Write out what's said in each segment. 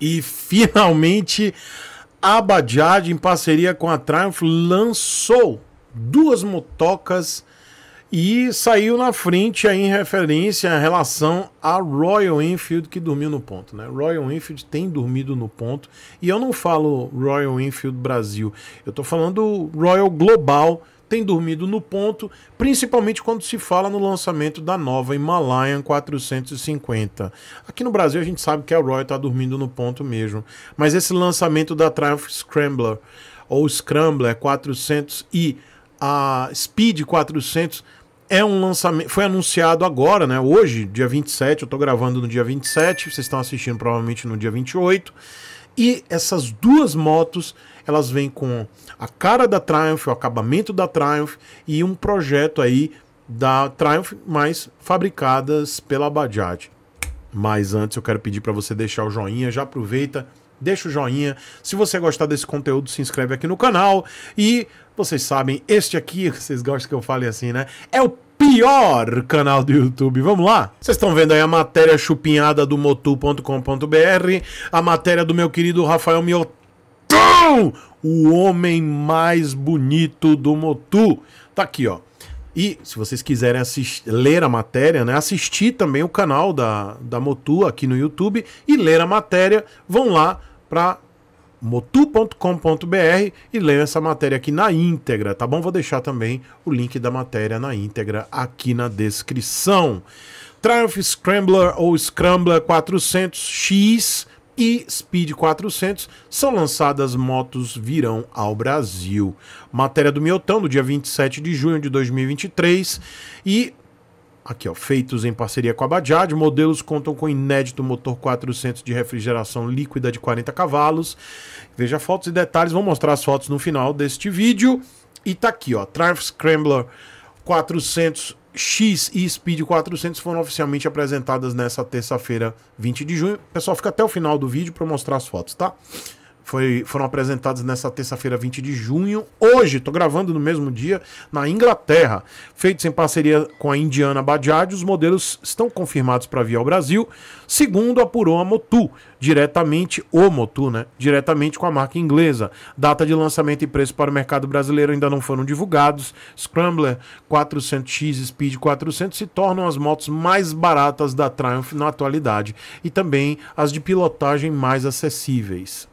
E finalmente a Bajaj, em parceria com a Triumph, lançou duas motocas e saiu na frente aí em referência à relação a Royal Enfield que dormiu no ponto, né? Royal Enfield tem dormido no ponto e eu não falo Royal Enfield Brasil, eu tô falando Royal Global tem dormido no ponto, principalmente quando se fala no lançamento da nova Himalayan 450. Aqui no Brasil a gente sabe que a Roy está dormindo no ponto mesmo, mas esse lançamento da Triumph Scrambler ou Scrambler 400 e a Speed 400 é um lançamento, foi anunciado agora, né? Hoje, dia 27, eu estou gravando no dia 27, vocês estão assistindo provavelmente no dia 28 e essas duas motos, elas vêm com a cara da Triumph, o acabamento da Triumph e um projeto aí da Triumph, mas fabricadas pela Bajaj. Mas antes eu quero pedir para você deixar o joinha, já aproveita, deixa o joinha. Se você gostar desse conteúdo, se inscreve aqui no canal. E vocês sabem, este aqui, vocês gostam que eu fale assim, né? É o pior canal do YouTube. Vamos lá? Vocês estão vendo aí a matéria chupinhada do motu.com.br, a matéria do meu querido Rafael Miotão, o homem mais bonito do Motu. Tá aqui, ó. E se vocês quiserem assistir, ler a matéria, né, assistir também o canal da, da Motu aqui no YouTube e ler a matéria, vão lá para motu.com.br e leiam essa matéria aqui na íntegra, tá bom? Vou deixar também o link da matéria na íntegra aqui na descrição. Triumph Scrambler ou Scrambler 400X e Speed 400 são lançadas motos virão ao Brasil. Matéria do Miotão do dia 27 de junho de 2023 e Aqui, ó, feitos em parceria com a Bajaj, modelos contam com inédito motor 400 de refrigeração líquida de 40 cavalos. Veja fotos e detalhes, vou mostrar as fotos no final deste vídeo. E tá aqui, ó, Triumph Scrambler 400 X e Speed 400 foram oficialmente apresentadas nessa terça-feira, 20 de junho. pessoal fica até o final do vídeo para mostrar as fotos, tá? foi, foram apresentados nessa terça-feira, 20 de junho. Hoje, estou gravando no mesmo dia, na Inglaterra. Feitos em parceria com a Indiana Bajaj, os modelos estão confirmados para vir ao Brasil, segundo apurou a Motu, diretamente, o Motu, né? Diretamente com a marca inglesa. Data de lançamento e preço para o mercado brasileiro ainda não foram divulgados. Scrambler 400X Speed 400 se tornam as motos mais baratas da Triumph na atualidade e também as de pilotagem mais acessíveis.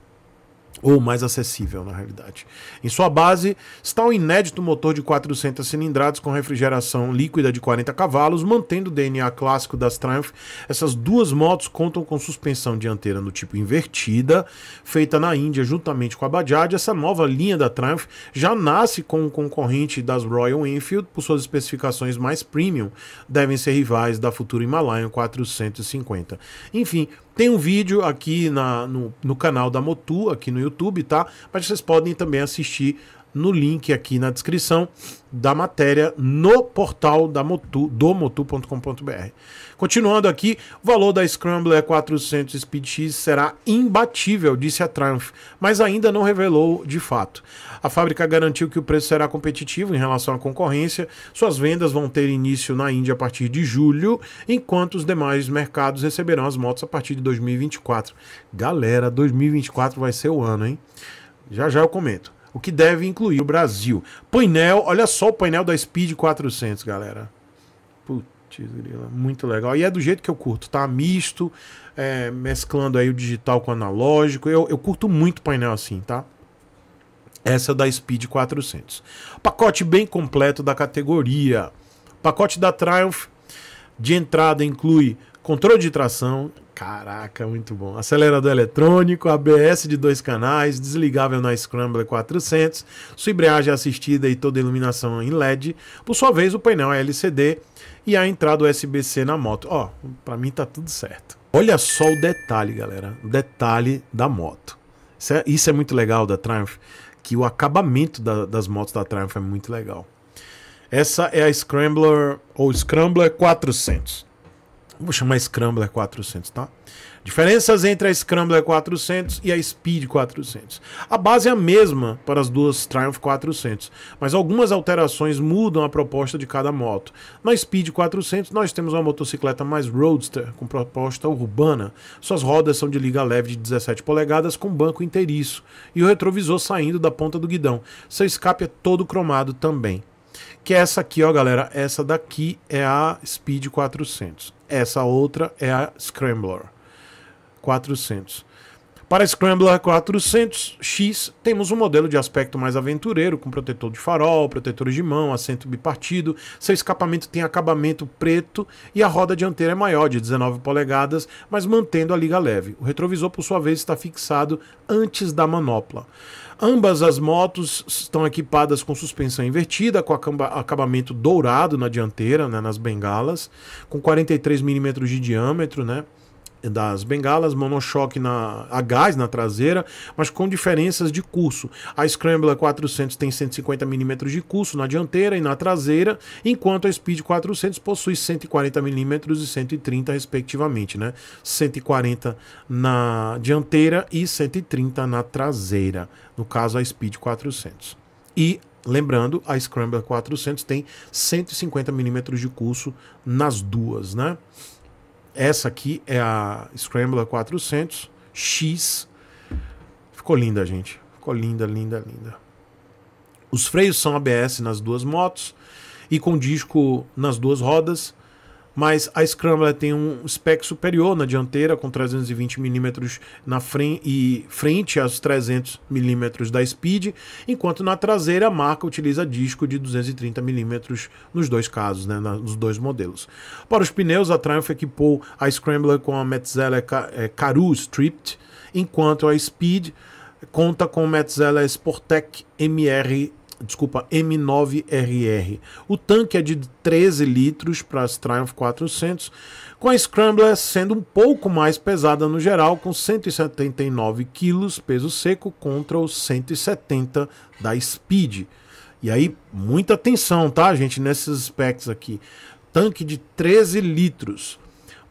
Ou mais acessível, na realidade. Em sua base está um inédito motor de 400 cilindradas com refrigeração líquida de 40 cavalos, mantendo o DNA clássico das Triumph. Essas duas motos contam com suspensão dianteira no tipo invertida, feita na Índia juntamente com a Bajaj. Essa nova linha da Triumph já nasce com um concorrente das Royal Enfield, por suas especificações mais premium, devem ser rivais da futura Himalayan 450. Enfim, tem um vídeo aqui na, no, no canal da Motu, aqui no YouTube, tá? Mas vocês podem também assistir no link aqui na descrição da matéria no portal da Motu, do motu.com.br. Continuando aqui, o valor da Scrambler 400 é Speed X será imbatível, disse a Triumph, mas ainda não revelou de fato. A fábrica garantiu que o preço será competitivo em relação à concorrência. Suas vendas vão ter início na Índia a partir de julho, enquanto os demais mercados receberão as motos a partir de 2024. Galera, 2024 vai ser o ano, hein? Já já eu comento o que deve incluir o Brasil. Painel, olha só o painel da Speed 400, galera. Putz, grila, muito legal. E é do jeito que eu curto, tá? Misto, é, mesclando aí o digital com o analógico. Eu, eu curto muito painel assim, tá? Essa é da Speed 400. Pacote bem completo da categoria. Pacote da Triumph de entrada inclui controle de tração. Caraca, muito bom. Acelerador eletrônico, ABS de dois canais, desligável na Scrambler 400, sua embreagem assistida e toda iluminação em LED. Por sua vez, o painel é LCD e a entrada USB-C na moto. Ó, para mim tá tudo certo. Olha só o detalhe, galera. O detalhe da moto. Isso é, isso é, muito legal da Triumph, que o acabamento da, das motos da Triumph é muito legal. Essa é a Scrambler ou Scrambler 400. Vou chamar Scrambler 400, tá? Diferenças entre a Scrambler 400 e a Speed 400. A base é a mesma para as duas Triumph 400, mas algumas alterações mudam a proposta de cada moto. Na Speed 400 nós temos uma motocicleta mais roadster, com proposta urbana. Suas rodas são de liga leve de 17 polegadas com banco inteiriço e o retrovisor saindo da ponta do guidão. Seu escape é todo cromado também. Que é essa aqui, ó, galera. Essa daqui é a Speed 400. Essa outra é a Scrambler 400. Para a Scrambler 400X, temos um modelo de aspecto mais aventureiro, com protetor de farol, protetores de mão, assento bipartido, seu escapamento tem acabamento preto e a roda dianteira é maior, de 19 polegadas, mas mantendo a liga leve. O retrovisor, por sua vez, está fixado antes da manopla. Ambas as motos estão equipadas com suspensão invertida, com acabamento dourado na dianteira, né, nas bengalas, com 43 mm de diâmetro, né? das bengalas, monochoque na, a gás na traseira, mas com diferenças de curso. A Scrambler 400 tem 150 mm de curso na dianteira e na traseira, enquanto a Speed 400 possui 140 mm e 130 respectivamente, né? 140 na dianteira e 130 na traseira, no caso a Speed 400. E Lembrando, a Scrambler 400 tem 150 mm de curso nas duas, né? Essa aqui é a Scrambler 400 X. Ficou linda, gente. Ficou linda, linda, linda. Os freios são ABS nas duas motos e com disco nas duas rodas mas a Scrambler tem um spec superior na dianteira com 320 mm na frente e frente às 300 mm da Speed, enquanto na traseira a marca utiliza disco de 230 mm nos dois casos, né, nos dois modelos. Para os pneus, a Triumph equipou a Scrambler com a Metzeler Caru é, Stripped, enquanto a Speed conta com a Metzeler Sportec MR desculpa, M9RR. O tanque é de 13 litros para as Triumph 400, com a Scrambler sendo um pouco mais pesada no geral, com 179 quilos peso seco contra os 170 da Speed. E aí, muita atenção, tá, gente, nesses specs aqui. Tanque de 13 litros.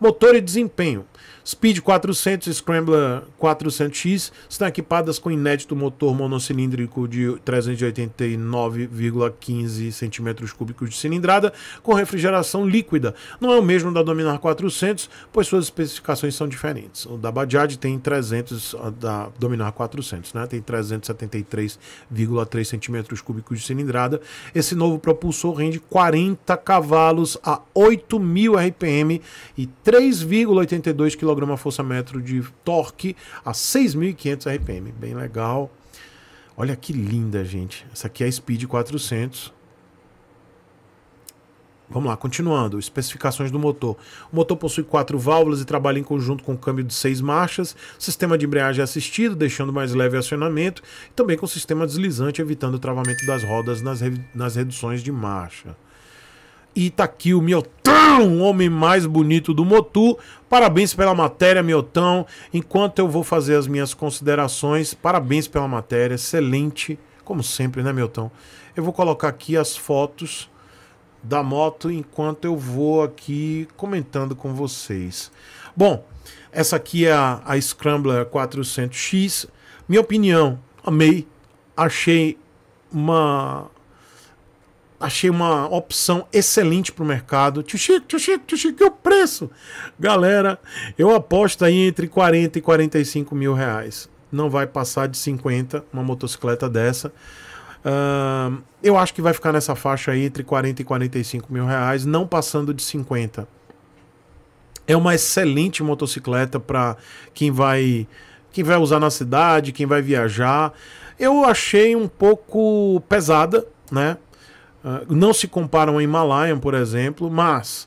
Motor e desempenho. Speed 400 e Scrambler 400X estão equipadas com inédito motor monocilíndrico de 389,15 cm3 de cilindrada com refrigeração líquida. Não é o mesmo da Dominar 400, pois suas especificações são diferentes. O da Bajaj tem 300, da Dominar 400, né? tem 373,3 cm3 de cilindrada. Esse novo propulsor rende 40 cavalos a 8.000 RPM e 3,82 km kgfm de torque a 6.500 RPM. Bem legal. Olha que linda, gente. Essa aqui é a Speed 400. Vamos lá, continuando. Especificações do motor. O motor possui quatro válvulas e trabalha em conjunto com o câmbio de seis marchas, sistema de embreagem assistido, deixando mais leve acionamento, e também com sistema deslizante, evitando o travamento das rodas nas, nas reduções de marcha. E tá aqui o Miotão, homem mais bonito do Motu. Parabéns pela matéria, Miotão. Enquanto eu vou fazer as minhas considerações, parabéns pela matéria, excelente, como sempre, né, Miotão? Eu vou colocar aqui as fotos da moto enquanto eu vou aqui comentando com vocês. Bom, essa aqui é a, a Scrambler 400X. Minha opinião, amei, achei uma Achei uma opção excelente para o mercado. Tio Chico, tio Chico, tio Chico, que o preço? Galera, eu aposto aí entre 40 e 45 mil reais. Não vai passar de 50 uma motocicleta dessa. Uh, eu acho que vai ficar nessa faixa aí entre 40 e 45 mil reais, não passando de 50. É uma excelente motocicleta para quem vai quem vai usar na cidade, quem vai viajar. Eu achei um pouco pesada, né? Ah, não se comparam ao Himalayan, por exemplo, mas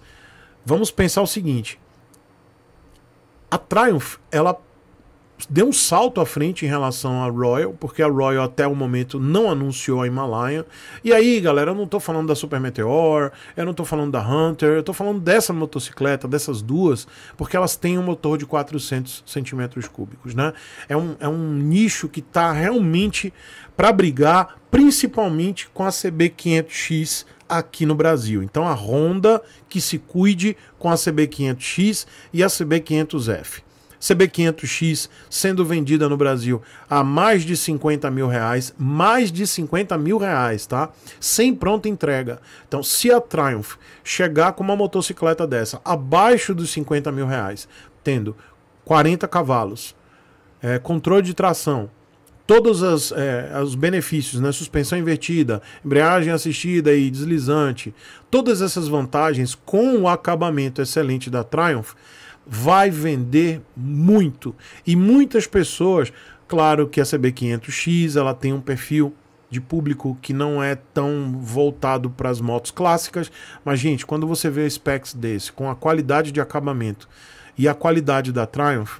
vamos pensar o seguinte: a Triumph ela deu um salto à frente em relação à Royal, porque a Royal até o momento não anunciou a Himalaia. E aí, galera, eu não tô falando da Super Meteor, eu não tô falando da Hunter, eu tô falando dessa motocicleta, dessas duas, porque elas têm um motor de 400 centímetros cúbicos, né? É um, é um nicho que tá realmente para brigar, principalmente com a CB500X aqui no Brasil. Então a Honda que se cuide com a CB500X e a CB500F. CB500X sendo vendida no Brasil a mais de 50 mil reais, mais de 50 mil reais, tá? Sem pronta entrega. Então, se a Triumph chegar com uma motocicleta dessa abaixo dos 50 mil reais, tendo 40 cavalos, é, controle de tração, todos as, é, os benefícios, né? suspensão invertida, embreagem assistida e deslizante, todas essas vantagens com o acabamento excelente da Triumph, vai vender muito. E muitas pessoas, claro que a CB500X ela tem um perfil de público que não é tão voltado para as motos clássicas, mas gente, quando você vê specs desse com a qualidade de acabamento e a qualidade da Triumph,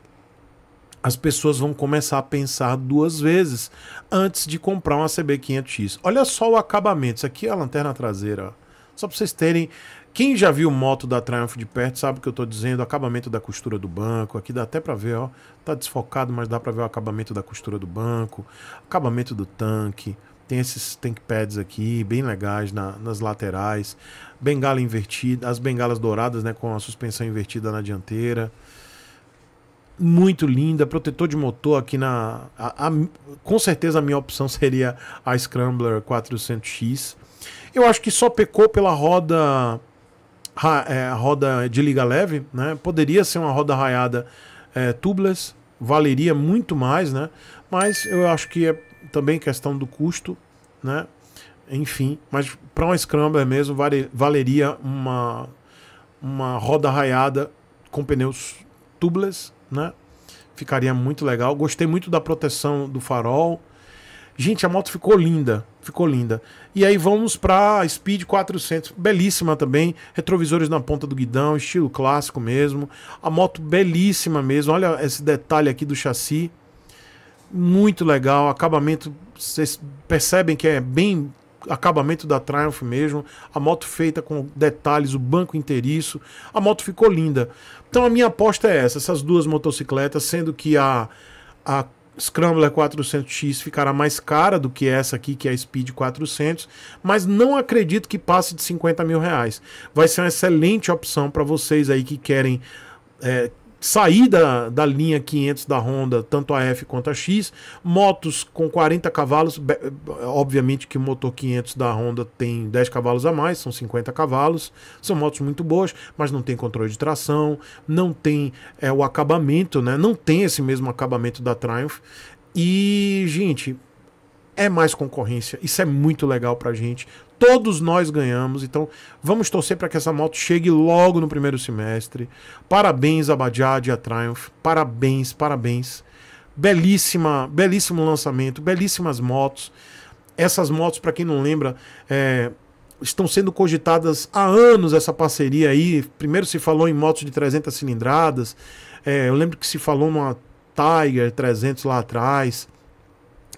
as pessoas vão começar a pensar duas vezes antes de comprar uma CB500X. Olha só o acabamento, isso aqui é a lanterna traseira, só para vocês terem quem já viu moto da Triumph de perto sabe o que eu estou dizendo, acabamento da costura do banco, aqui dá até para ver, ó, tá desfocado, mas dá para ver o acabamento da costura do banco, acabamento do tanque, tem esses tank pads aqui, bem legais na, nas laterais, bengala invertida, as bengalas douradas, né, com a suspensão invertida na dianteira. Muito linda, protetor de motor aqui na. A, a, com certeza a minha opção seria a Scrambler 400X. Eu acho que só pecou pela roda é, roda de liga leve, né? Poderia ser uma roda raiada é, tubeless, valeria muito mais, né? Mas eu acho que é também questão do custo, né? Enfim, mas para uma scrambler mesmo vale, valeria uma uma roda raiada com pneus tubeless, né? Ficaria muito legal. Gostei muito da proteção do farol. Gente, a moto ficou linda, ficou linda. E aí vamos para a Speed 400, belíssima também, retrovisores na ponta do guidão, estilo clássico mesmo. A moto belíssima mesmo. Olha esse detalhe aqui do chassi. Muito legal, acabamento, vocês percebem que é bem acabamento da Triumph mesmo, a moto feita com detalhes, o banco inteiriço, a moto ficou linda. Então a minha aposta é essa, essas duas motocicletas, sendo que a, a Scrambler 400X ficará mais cara do que essa aqui, que é a Speed 400, mas não acredito que passe de 50 mil reais. Vai ser uma excelente opção para vocês aí que querem é, sair da, da linha 500 da Honda, tanto a F quanto a X. Motos com 40 cavalos, obviamente que o motor 500 da Honda tem 10 cavalos a mais, são 50 cavalos. São motos muito boas, mas não tem controle de tração, não tem é, o acabamento, né? não tem esse mesmo acabamento da Triumph. E, gente, é mais concorrência. Isso é muito legal pra gente. Todos nós ganhamos, então vamos torcer para que essa moto chegue logo no primeiro semestre. Parabéns a Bajaj e a Triumph, parabéns, parabéns. Belíssima, belíssimo lançamento, belíssimas motos. Essas motos, para quem não lembra, é, estão sendo cogitadas há anos essa parceria aí. Primeiro se falou em motos de 300 cilindradas, é, eu lembro que se falou numa Tiger 300 lá atrás.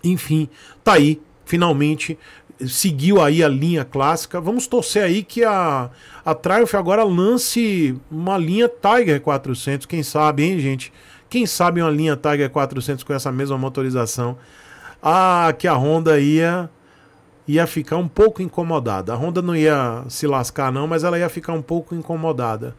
Enfim, tá aí, finalmente seguiu aí a linha clássica. Vamos torcer aí que a, a Triumph agora lance uma linha Tiger 400, quem sabe, hein, gente? Quem sabe uma linha Tiger 400 com essa mesma motorização? Ah, que a Honda ia ia ficar um pouco incomodada. A Honda não ia se lascar não, mas ela ia ficar um pouco incomodada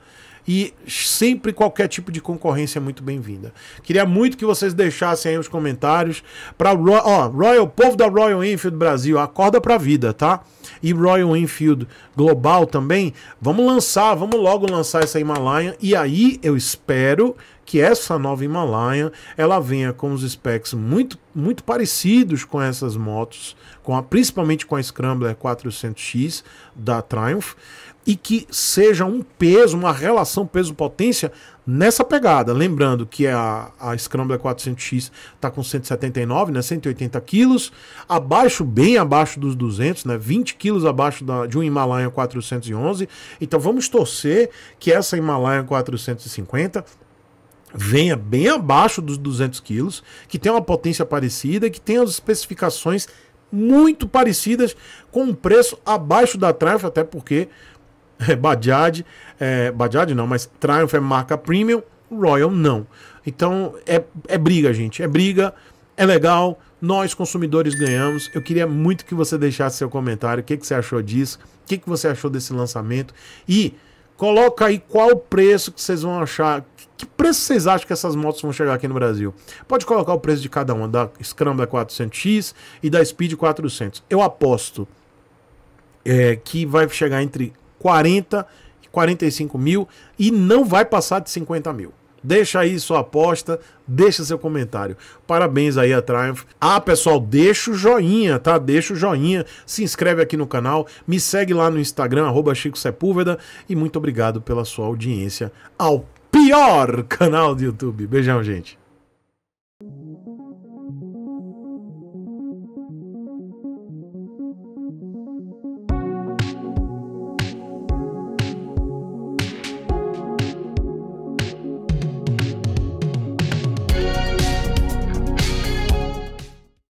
e sempre qualquer tipo de concorrência é muito bem-vinda. Queria muito que vocês deixassem aí os comentários para ó, Royal, povo da Royal Enfield Brasil, acorda para a vida, tá? E Royal Enfield Global também, vamos lançar, vamos logo lançar essa Himalaia e aí eu espero que essa nova Himalaia ela venha com os specs muito muito parecidos com essas motos, com a, principalmente com a Scrambler 400X da Triumph e que seja um peso, uma relação peso-potência nessa pegada. Lembrando que a, a Scrambler 400X está com 179, né, 180 quilos, abaixo, bem abaixo dos 200, né, 20 quilos abaixo da, de um Himalaya 411. Então vamos torcer que essa Himalaya 450 venha bem abaixo dos 200 quilos, que tenha uma potência parecida, que tenha as especificações muito parecidas com um preço abaixo da Triumph, até porque é, Bajaj, é, Bajaj não, mas Triumph é marca premium, Royal não. Então é, é briga, gente, é briga, é legal, nós consumidores ganhamos. Eu queria muito que você deixasse seu comentário, o que, que você achou disso, o que, que você achou desse lançamento e coloca aí qual o preço que vocês vão achar, que preço vocês acham que essas motos vão chegar aqui no Brasil? Pode colocar o preço de cada uma, da Scrambler 400X e da Speed 400. Eu aposto é, que vai chegar entre 40, 45 mil e não vai passar de 50 mil. Deixa aí sua aposta, deixa seu comentário. Parabéns aí a Triumph. Ah, pessoal, deixa o joinha, tá? Deixa o joinha, se inscreve aqui no canal, me segue lá no Instagram, arroba Chico Sepúlveda, e muito obrigado pela sua audiência ao pior canal do YouTube. Beijão, gente.